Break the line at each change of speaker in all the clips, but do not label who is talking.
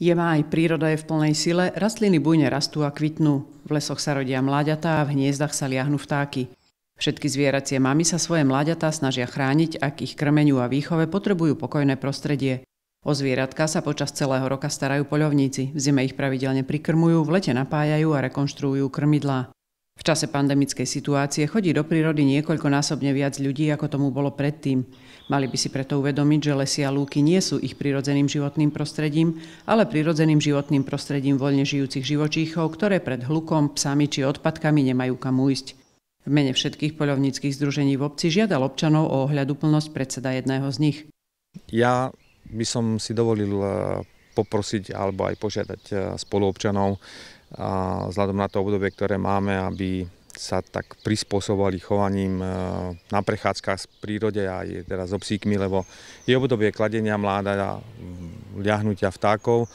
Je má aj príroda je v plnej sile, rastliny bujne rastú a kvitnú. V lesoch sa rodia mláďatá a v hniezdach sa liahnu vtáky. Všetky zvieracie mamy sa svoje mláďatá snažia chrániť ak ich krmeniu a výchove potrebujú pokojné prostredie. O zvieratka sa počas celého roka starajú poľovníci, v zime ich pravidelne prikrmujú, v lete napájajú a rekonštruujú krmidlá. V čase pandemickej situácie chodí do prírody niekoľkonásobne viac ľudí, ako tomu bolo predtým. Mali by si preto uvedomiť, že lesy a lúky nie sú ich prirodzeným životným prostredím, ale prirodzeným životným prostredím voľne žijúcich živočíchov, ktoré pred hlukom, psami či odpadkami nemajú kam ujsť. V mene všetkých poľovníckých združení v obci žiadal občanov o ohľadu plnosť predseda jedného z nich.
Ja by som si dovolil eh, poprosiť alebo aj požiadať eh, spoluobčanov eh, vzhľadom na to obdobie, ktoré máme, aby sa tak prispôsobovali chovaním e, na prechádzkach v prírode a je teraz so psíkmi, lebo je obdobie kladenia mláda a ľahnutia vtákov.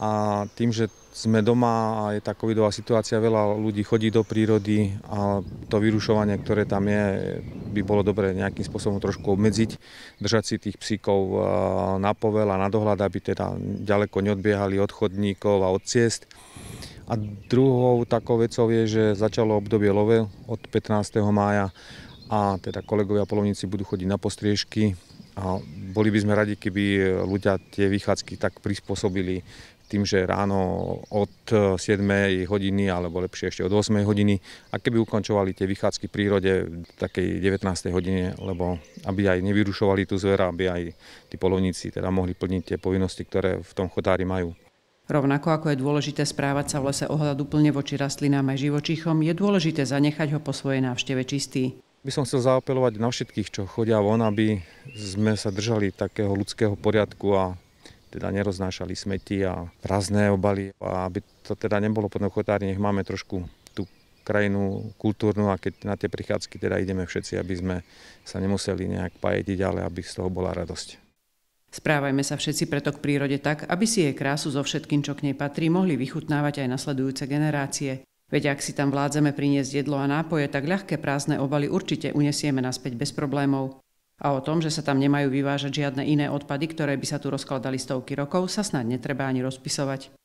A tým, že sme doma a je tá covidová situácia, veľa ľudí chodí do prírody a to vyrušovanie, ktoré tam je, by bolo dobre nejakým spôsobom trošku obmedziť, držať si tých psíkov e, na povel a na dohľad, aby teda ďaleko neodbiehali od chodníkov a od ciest a druhou takou vecou je, že začalo obdobie love od 15. mája a teda kolegovia polovníci budú chodiť na postriežky a boli by sme radi, keby ľudia tie vychádzky tak prispôsobili tým, že ráno od 7 hodiny, alebo lepšie ešte od 8 hodiny, a keby ukončovali tie vychádzky v prírode v takej 19 hodine, lebo aby aj nevyrušovali tú zvera, aby aj tí polovníci teda mohli plniť tie povinnosti, ktoré v tom chodári majú.
Rovnako ako je dôležité správať sa v lese úplne voči rastlinám aj živočíchom, je dôležité zanechať ho po svojej návšteve čistý.
By som chcel zaapelovať na všetkých, čo chodia von, aby sme sa držali takého ľudského poriadku a teda neroznášali smeti a prázdne obaly. A aby to teda nebolo pod ochotárne, nech máme trošku tú krajinu kultúrnu a keď na tie prichádzky teda ideme všetci, aby sme sa nemuseli nejak pajediť, ale aby z toho bola radosť.
Správajme sa všetci preto k prírode tak, aby si jej krásu so všetkým, čo k nej patrí, mohli vychutnávať aj nasledujúce generácie. Veď ak si tam vládzeme priniesť jedlo a nápoje, tak ľahké prázdne obaly určite unesieme naspäť bez problémov. A o tom, že sa tam nemajú vyvážať žiadne iné odpady, ktoré by sa tu rozkladali stovky rokov, sa snad netreba ani rozpisovať.